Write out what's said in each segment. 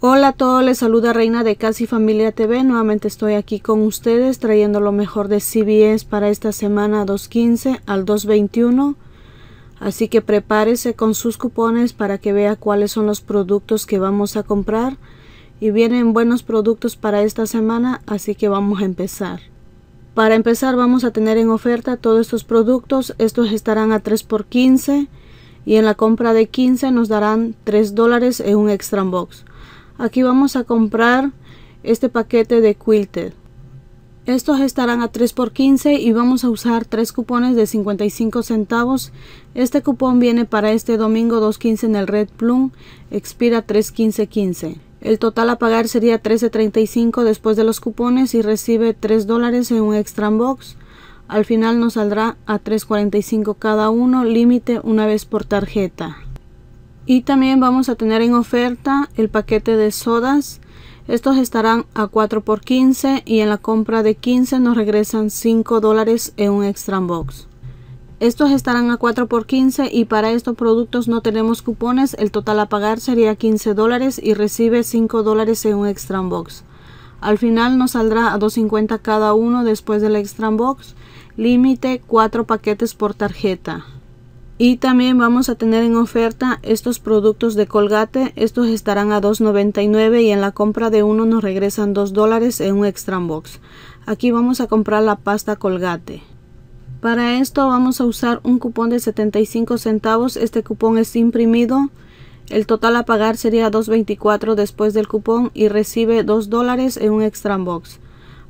Hola a todos, les saluda Reina de Casi Familia TV. Nuevamente estoy aquí con ustedes trayendo lo mejor de CBS para esta semana 2.15 al 2.21. Así que prepárese con sus cupones para que vea cuáles son los productos que vamos a comprar. Y vienen buenos productos para esta semana, así que vamos a empezar. Para empezar vamos a tener en oferta todos estos productos. Estos estarán a 3 x 15 y en la compra de 15 nos darán 3 dólares en un extra box. Aquí vamos a comprar este paquete de Quilted. Estos estarán a 3 x 15 y vamos a usar 3 cupones de 55 centavos. Este cupón viene para este domingo 2.15 en el Red Plum, expira 3.15.15. El total a pagar sería $13.35 después de los cupones y recibe $3 dólares en un extra box. Al final nos saldrá a $3.45 cada uno, límite una vez por tarjeta. Y también vamos a tener en oferta el paquete de sodas. Estos estarán a 4 por 15 y en la compra de 15 nos regresan $5 dólares en un extra box. Estos estarán a 4 x 15 y para estos productos no tenemos cupones. El total a pagar sería 15 dólares y recibe 5 dólares en un extra box. Al final nos saldrá a 2.50 cada uno después del extra box. Límite 4 paquetes por tarjeta. Y también vamos a tener en oferta estos productos de colgate. Estos estarán a 2.99 y en la compra de uno nos regresan 2 en un extra box. Aquí vamos a comprar la pasta colgate. Para esto vamos a usar un cupón de 75 centavos. Este cupón es imprimido. El total a pagar sería 2.24 después del cupón y recibe 2 dólares en un extra box.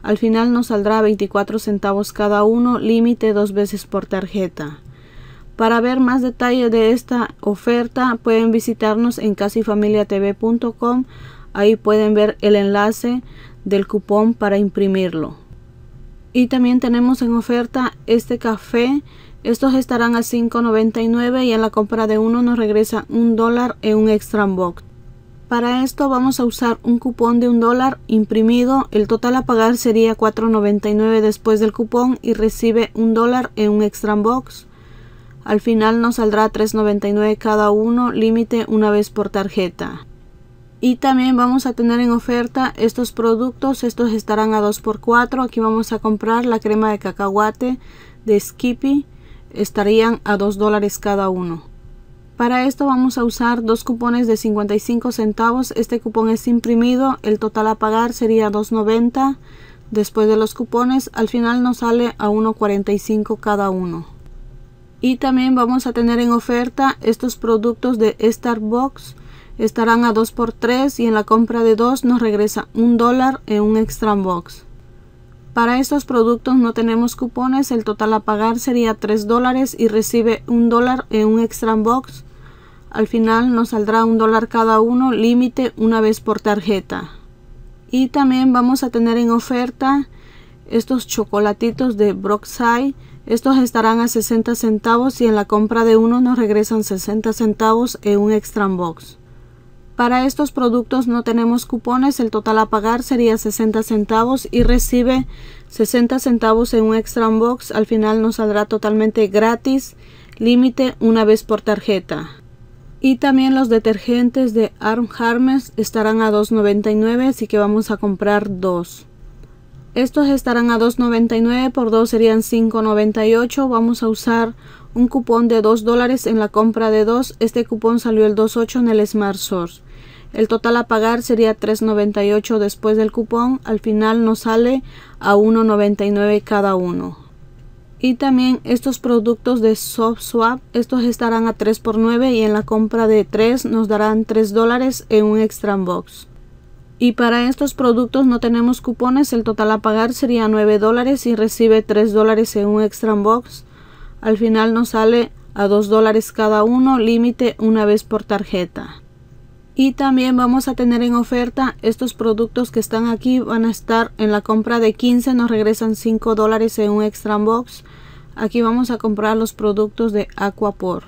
Al final nos saldrá 24 centavos cada uno, límite dos veces por tarjeta. Para ver más detalle de esta oferta pueden visitarnos en casifamiliatv.com. Ahí pueden ver el enlace del cupón para imprimirlo. Y también tenemos en oferta este café. Estos estarán a $5.99 y en la compra de uno nos regresa un dólar en un extra box. Para esto vamos a usar un cupón de un dólar imprimido. El total a pagar sería $4.99 después del cupón y recibe un dólar en un extra box. Al final nos saldrá $3.99 cada uno, límite una vez por tarjeta y también vamos a tener en oferta estos productos estos estarán a 2x4 aquí vamos a comprar la crema de cacahuate de Skippy estarían a 2 dólares cada uno para esto vamos a usar dos cupones de 55 centavos este cupón es imprimido el total a pagar sería 2.90 después de los cupones al final nos sale a 1.45 cada uno y también vamos a tener en oferta estos productos de Starbucks estarán a 2 por 3 y en la compra de 2 nos regresa un dólar en un extra box. Para estos productos no tenemos cupones, el total a pagar sería 3 dólares y recibe un dólar en un extra box. Al final nos saldrá un dólar cada uno, límite una vez por tarjeta. Y también vamos a tener en oferta estos chocolatitos de Brookside. Estos estarán a 60 centavos y en la compra de uno nos regresan 60 centavos en un extra box. Para estos productos no tenemos cupones, el total a pagar sería 60 centavos y recibe 60 centavos en un extra box, al final nos saldrá totalmente gratis, límite una vez por tarjeta. Y también los detergentes de Arm Harms estarán a 2.99, así que vamos a comprar dos. Estos estarán a 2.99, por dos serían 5.98. Vamos a usar un cupón de 2 dólares en la compra de dos. Este cupón salió el 2.8 en el Smart Source. El total a pagar sería 3.98 después del cupón. Al final nos sale a 1.99 cada uno. Y también estos productos de SoftSwap, estos estarán a 3 por 9 y en la compra de 3 nos darán 3 dólares en un extra box. Y para estos productos no tenemos cupones, el total a pagar sería 9 dólares y recibe 3 dólares en un extra box. Al final nos sale a 2 dólares cada uno, límite una vez por tarjeta y también vamos a tener en oferta estos productos que están aquí van a estar en la compra de 15 nos regresan 5 dólares en un extra box aquí vamos a comprar los productos de aquapor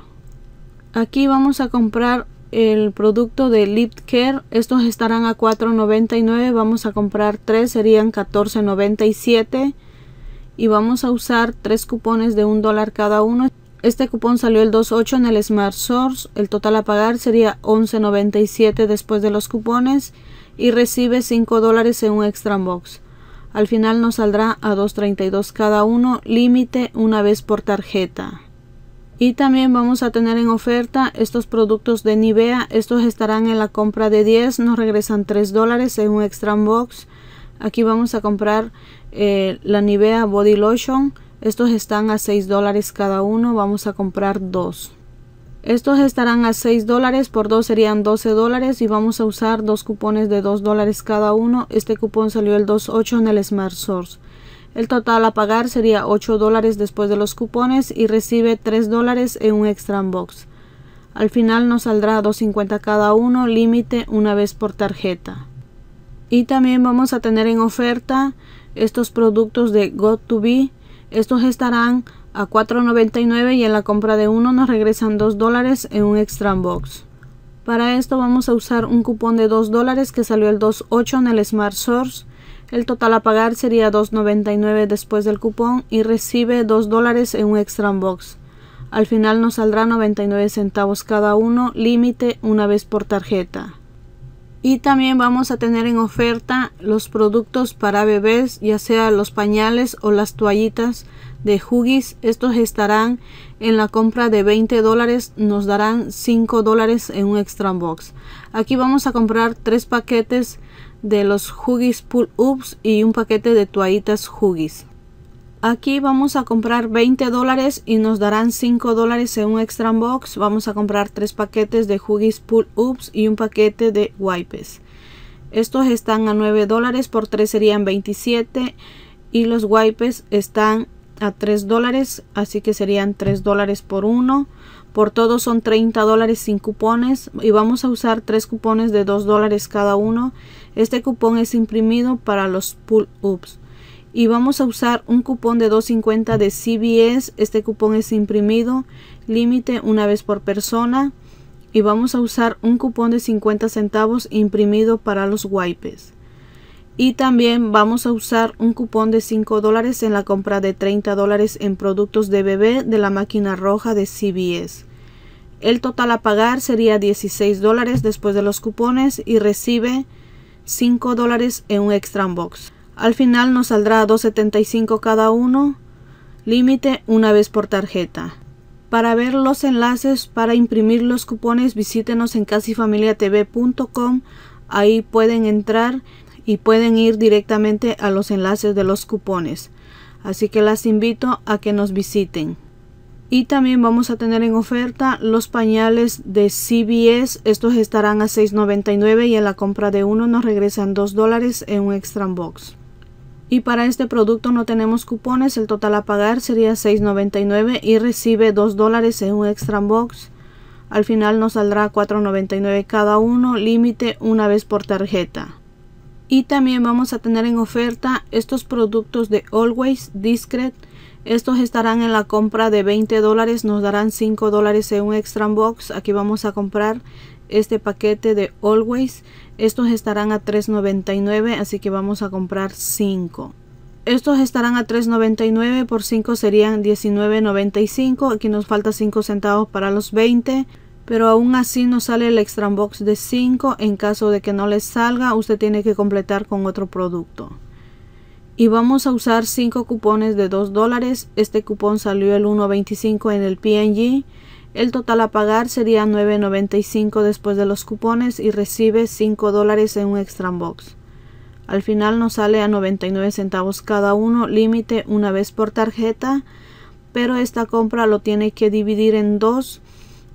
aquí vamos a comprar el producto de lip care estos estarán a 4.99 vamos a comprar 3 serían 14.97 y vamos a usar tres cupones de un dólar cada uno este cupón salió el 2.8 en el Smart Source. El total a pagar sería 11.97 después de los cupones y recibe 5 dólares en un extra box. Al final nos saldrá a 2.32 cada uno, límite una vez por tarjeta. Y también vamos a tener en oferta estos productos de Nivea. Estos estarán en la compra de 10, nos regresan 3 dólares en un extra box. Aquí vamos a comprar eh, la Nivea Body Lotion estos están a 6 dólares cada uno. Vamos a comprar dos. Estos estarán a 6 dólares, por 2 serían 12 dólares y vamos a usar dos cupones de 2 dólares cada uno. Este cupón salió el 2.8 en el Smart Source. El total a pagar sería 8 dólares después de los cupones y recibe 3 dólares en un extra box. Al final nos saldrá 2.50 cada uno, límite una vez por tarjeta. Y también vamos a tener en oferta estos productos de Got2Be estos estarán a $4.99 y en la compra de uno nos regresan 2 dólares en un extra box. Para esto vamos a usar un cupón de 2 dólares que salió el 2.8 en el Smart Source. El total a pagar sería 2.99 después del cupón y recibe 2 dólares en un extra box. Al final nos saldrá 99 centavos cada uno, límite una vez por tarjeta y también vamos a tener en oferta los productos para bebés ya sea los pañales o las toallitas de Huggies estos estarán en la compra de 20 dólares nos darán 5 dólares en un extra box aquí vamos a comprar tres paquetes de los Huggies Pull Ups y un paquete de toallitas Huggies Aquí vamos a comprar 20 dólares y nos darán 5 dólares en un extra box. Vamos a comprar 3 paquetes de Huggies Pull Ups y un paquete de Wipes. Estos están a 9 dólares, por 3 serían 27 y los Wipes están a 3 dólares, así que serían 3 dólares por uno. Por todo son 30 dólares sin cupones y vamos a usar 3 cupones de 2 dólares cada uno. Este cupón es imprimido para los Pull Ups y vamos a usar un cupón de 2.50 de CBS. Este cupón es imprimido, límite una vez por persona. Y vamos a usar un cupón de 50 centavos imprimido para los wipes. Y también vamos a usar un cupón de 5 dólares en la compra de 30 dólares en productos de bebé de la máquina roja de CBS. El total a pagar sería 16 dólares después de los cupones y recibe 5 dólares en un extra box. Al final nos saldrá 2.75 cada uno, límite una vez por tarjeta. Para ver los enlaces para imprimir los cupones visítenos en casifamiliatv.com. Ahí pueden entrar y pueden ir directamente a los enlaces de los cupones. Así que las invito a que nos visiten. Y también vamos a tener en oferta los pañales de CBS. Estos estarán a $6.99 y en la compra de uno nos regresan $2 en un extra box y para este producto no tenemos cupones, el total a pagar sería $6.99 y recibe $2 dólares en un extra box. Al final nos saldrá $4.99 cada uno, límite una vez por tarjeta. Y también vamos a tener en oferta estos productos de Always Discret. Estos estarán en la compra de $20, nos darán $5 en un extra box. Aquí vamos a comprar este paquete de Always. Estos estarán a $3.99, así que vamos a comprar 5. Estos estarán a $3.99, por 5 serían $19.95. Aquí nos falta 5 centavos para los 20 pero aún así nos sale el extra box de 5 en caso de que no les salga usted tiene que completar con otro producto y vamos a usar 5 cupones de 2 dólares este cupón salió el 1.25 en el PNG el total a pagar sería $9.95 después de los cupones y recibe $5 dólares en un extra box. Al final nos sale a 99 centavos cada uno, límite una vez por tarjeta, pero esta compra lo tiene que dividir en dos,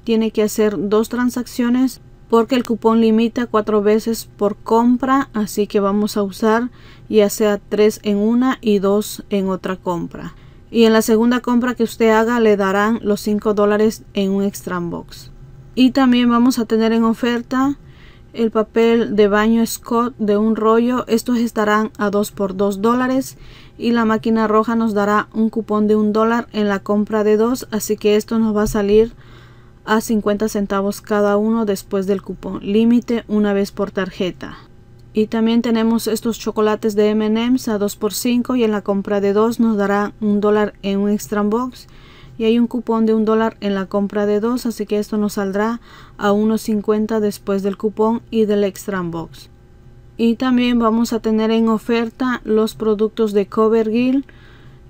tiene que hacer dos transacciones porque el cupón limita cuatro veces por compra, así que vamos a usar ya sea tres en una y dos en otra compra y en la segunda compra que usted haga le darán los 5 dólares en un extra box. Y también vamos a tener en oferta el papel de baño Scott de un rollo. Estos estarán a 2 por 2 dólares y la máquina roja nos dará un cupón de un dólar en la compra de dos. Así que esto nos va a salir a 50 centavos cada uno después del cupón. Límite una vez por tarjeta. Y también tenemos estos chocolates de M&M's a 2 por 5 y en la compra de 2 nos dará un dólar en un extra box. Y hay un cupón de un dólar en la compra de 2, así que esto nos saldrá a 1.50 después del cupón y del extra box. Y también vamos a tener en oferta los productos de Covergill.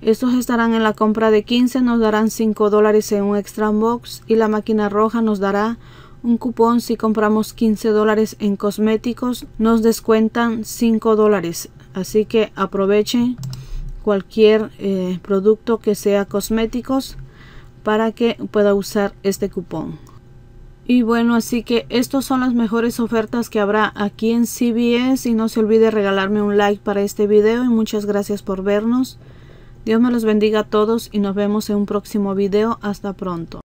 Estos estarán en la compra de 15, nos darán 5 dólares en un extra box y la máquina roja nos dará un cupón si compramos 15 dólares en cosméticos nos descuentan 5 dólares así que aprovechen cualquier eh, producto que sea cosméticos para que pueda usar este cupón y bueno, así que estas son las mejores ofertas que habrá aquí en CBS. Y no se olvide regalarme un like para este video y muchas gracias por vernos. Dios me los bendiga a todos y nos vemos en un próximo video. Hasta pronto.